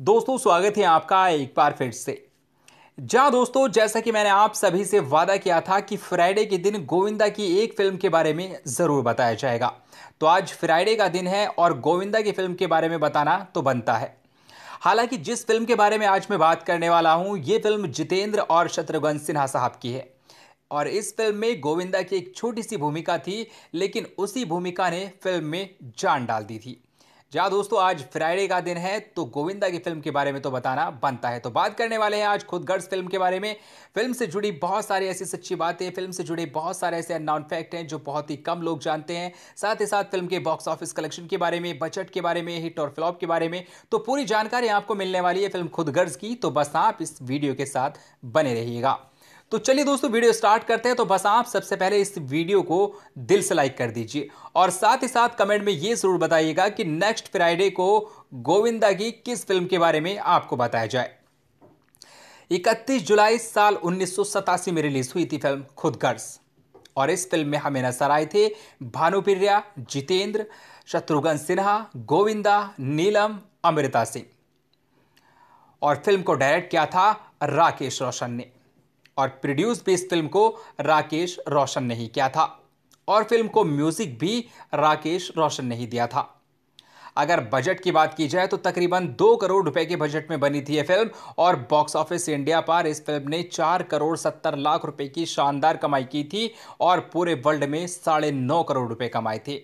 दोस्तों स्वागत है आपका एक बार फिर से जहां दोस्तों जैसा कि मैंने आप सभी से वादा किया था कि फ्राइडे के दिन गोविंदा की एक फिल्म के बारे में ज़रूर बताया जाएगा तो आज फ्राइडे का दिन है और गोविंदा की फिल्म के बारे में बताना तो बनता है हालांकि जिस फिल्म के बारे में आज मैं बात करने वाला हूं ये फिल्म जितेंद्र और शत्रुघ्न सिन्हा साहब की है और इस फिल्म में गोविंदा की एक छोटी सी भूमिका थी लेकिन उसी भूमिका ने फिल्म में जान डाल दी थी जहाँ दोस्तों आज फ्राइडे का दिन है तो गोविंदा की फिल्म के बारे में तो बताना बनता है तो बात करने वाले हैं आज खुद गर्ज फिल्म के बारे में फिल्म से जुड़ी बहुत सारी ऐसी सच्ची बातें फिल्म से जुड़े बहुत सारे ऐसे अननाउन फैक्ट हैं जो बहुत ही कम लोग जानते हैं साथ ही साथ फिल्म के बॉक्स ऑफिस कलेक्शन के बारे में बजट के बारे में हिट और फ्लॉप के बारे में तो पूरी जानकारी आपको मिलने वाली है फिल्म खुद गर्ज की तो बस आप इस वीडियो के साथ बने रहिएगा तो चलिए दोस्तों वीडियो स्टार्ट करते हैं तो बस आप सबसे पहले इस वीडियो को दिल से लाइक कर दीजिए और साथ ही साथ कमेंट में ये ज़रूर बताइएगा कि नेक्स्ट फ्राइडे को गोविंदा की किस फिल्म के बारे में आपको बताया जाए 31 जुलाई साल उन्नीस में रिलीज हुई थी फिल्म खुदगर्ज़ और इस फिल्म में हमें नजर आए थे भानुप्रिया जितेंद्र शत्रुघ्न सिन्हा गोविंदा नीलम अमृता सिंह और फिल्म को डायरेक्ट किया था राकेश रोशन ने और प्रोड्यूस भी इस फिल्म को राकेश रोशन ने ही किया था और फिल्म को म्यूजिक भी राकेश रोशन ने ही दिया था अगर बजट की बात की जाए तो तकरीबन दो करोड़ रुपए के बजट में बनी थी यह फिल्म और बॉक्स ऑफिस इंडिया पर इस फिल्म ने चार करोड़ सत्तर लाख रुपए की शानदार कमाई की थी और पूरे वर्ल्ड में साढ़े नौ करोड़ रुपए कमाए थे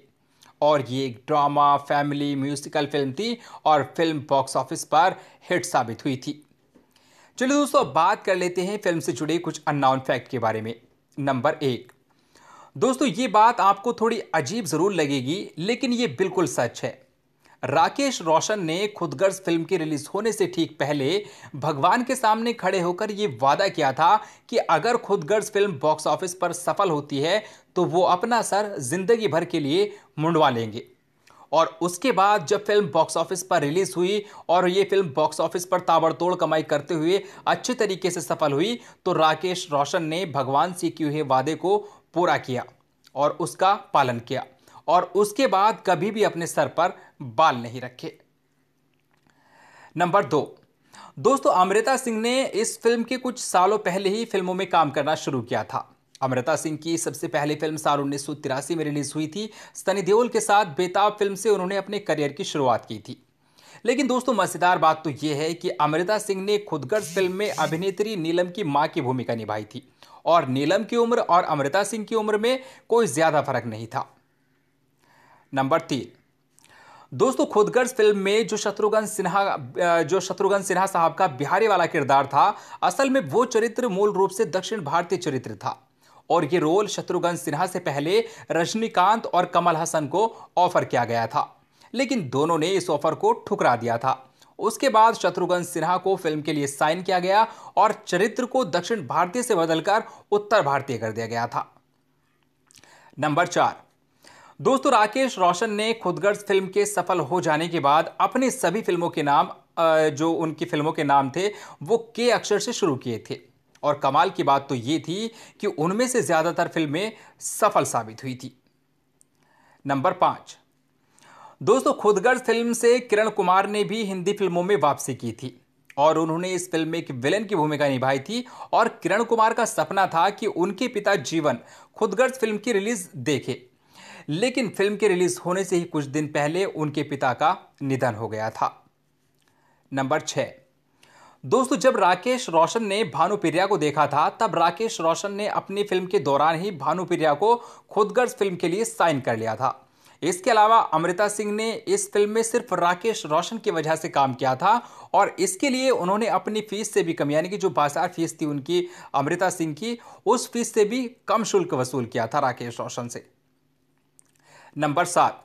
और ये एक ड्रामा फैमिली म्यूजिकल फिल्म थी और फिल्म बॉक्स ऑफिस पर हिट साबित हुई थी चलिए दोस्तों अब बात कर लेते हैं फिल्म से जुड़े कुछ अननाउन फैक्ट के बारे में नंबर एक दोस्तों ये बात आपको थोड़ी अजीब ज़रूर लगेगी लेकिन ये बिल्कुल सच है राकेश रोशन ने खुदगर्ज फिल्म के रिलीज होने से ठीक पहले भगवान के सामने खड़े होकर ये वादा किया था कि अगर खुदगर्ज फिल्म बॉक्स ऑफिस पर सफल होती है तो वो अपना सर जिंदगी भर के लिए मुंडवा लेंगे और उसके बाद जब फिल्म बॉक्स ऑफिस पर रिलीज हुई और ये फिल्म बॉक्स ऑफिस पर ताबड़तोड़ कमाई करते हुए अच्छे तरीके से सफल हुई तो राकेश रोशन ने भगवान से किए हुए वादे को पूरा किया और उसका पालन किया और उसके बाद कभी भी अपने सर पर बाल नहीं रखे नंबर दो दोस्तों अमृता सिंह ने इस फिल्म के कुछ सालों पहले ही फिल्मों में काम करना शुरू किया था अमृता सिंह की सबसे पहली फिल्म साल उन्नीस में रिलीज हुई थी सनी देओल के साथ बेताब फिल्म से उन्होंने अपने करियर की शुरुआत की थी लेकिन दोस्तों मज़ेदार बात तो यह है कि अमृता सिंह ने खुदगर्ज फिल्म में अभिनेत्री नीलम की मां की भूमिका निभाई थी और नीलम की उम्र और अमृता सिंह की उम्र में कोई ज़्यादा फर्क नहीं था नंबर तीन दोस्तों खुदगर्ज फिल्म में जो शत्रुघ्न सिन्हा जो शत्रुघ्न सिन्हा साहब का बिहारी वाला किरदार था असल में वो चरित्र मूल रूप से दक्षिण भारतीय चरित्र था और ये रोल शत्रुघ्न सिन्हा से पहले रजनीकांत और कमल हसन को ऑफर किया गया था लेकिन दोनों ने इस ऑफर को ठुकरा दिया था उसके बाद शत्रुघ्न सिन्हा को फिल्म के लिए साइन किया गया और चरित्र को दक्षिण भारतीय से बदलकर उत्तर भारतीय कर दिया गया था नंबर चार दोस्तों राकेश रोशन ने खुदगर्ज फिल्म के सफल हो जाने के बाद अपनी सभी फिल्मों के नाम जो उनकी फिल्मों के नाम थे वो के अक्षर से शुरू किए थे और कमाल की बात तो ये थी कि उनमें से ज़्यादातर फिल्में सफल साबित हुई थी नंबर पांच दोस्तों खुदगर्ज फिल्म से किरण कुमार ने भी हिंदी फिल्मों में वापसी की थी और उन्होंने इस फिल्म में एक विलन की भूमिका निभाई थी और किरण कुमार का सपना था कि उनके पिता जीवन खुदगर्ज फिल्म की रिलीज देखे लेकिन फिल्म के रिलीज होने से ही कुछ दिन पहले उनके पिता का निधन हो गया था नंबर छः दोस्तों जब राकेश रोशन ने भानुप्रिया को देखा था तब राकेश रोशन ने अपनी फिल्म के दौरान ही भानुप्रिया को खुदगर्ज फिल्म के लिए साइन कर लिया था इसके अलावा अमृता सिंह ने इस फिल्म में सिर्फ राकेश रोशन की वजह से काम किया था और इसके लिए उन्होंने अपनी फीस से भी कम यानी कि जो बाजार फीस थी उनकी अमृता सिंह की उस फीस से भी कम शुल्क वसूल किया था राकेश रोशन से नंबर सात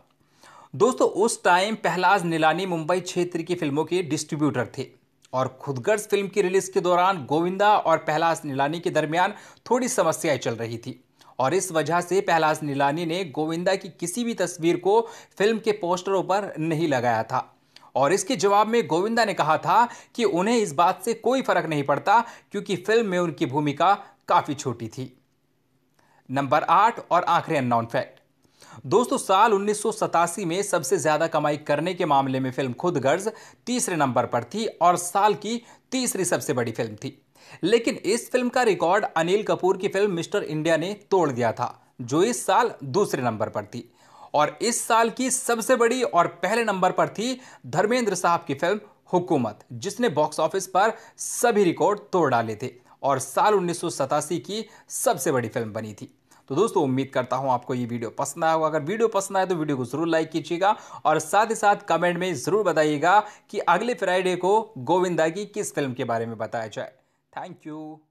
दोस्तों उस टाइम पहलाज नीलानी मुंबई क्षेत्र की फिल्मों के डिस्ट्रीब्यूटर थे और खुदगर्ज फिल्म की रिलीज के दौरान गोविंदा और पहलाश नीलानी के दरमियान थोड़ी समस्याएं चल रही थी और इस वजह से पहलास नीलानी ने गोविंदा की किसी भी तस्वीर को फिल्म के पोस्टरों पर नहीं लगाया था और इसके जवाब में गोविंदा ने कहा था कि उन्हें इस बात से कोई फर्क नहीं पड़ता क्योंकि फिल्म में उनकी भूमिका काफ़ी छोटी थी नंबर आठ और आखिरी अननाउन फैक्ट दोस्तों साल उन्नीस में सबसे ज़्यादा कमाई करने के मामले में फिल्म खुद गर्ज तीसरे नंबर पर थी और साल की तीसरी सबसे बड़ी फिल्म थी लेकिन इस फिल्म का रिकॉर्ड अनिल कपूर की फिल्म मिस्टर इंडिया ने तोड़ दिया था जो इस साल दूसरे नंबर पर थी और इस साल की सबसे बड़ी और पहले नंबर पर थी धर्मेंद्र साहब की फिल्म हुकूमत जिसने बॉक्स ऑफिस पर सभी रिकॉर्ड तोड़ डाले थे और साल उन्नीस की सबसे बड़ी फिल्म बनी थी तो दोस्तों उम्मीद करता हूं आपको ये वीडियो पसंद आया होगा अगर वीडियो पसंद आए तो वीडियो को ज़रूर लाइक कीजिएगा और साथ ही साथ कमेंट में ज़रूर बताइएगा कि अगले फ्राइडे को गोविंदा की किस फिल्म के बारे में बताया जाए थैंक यू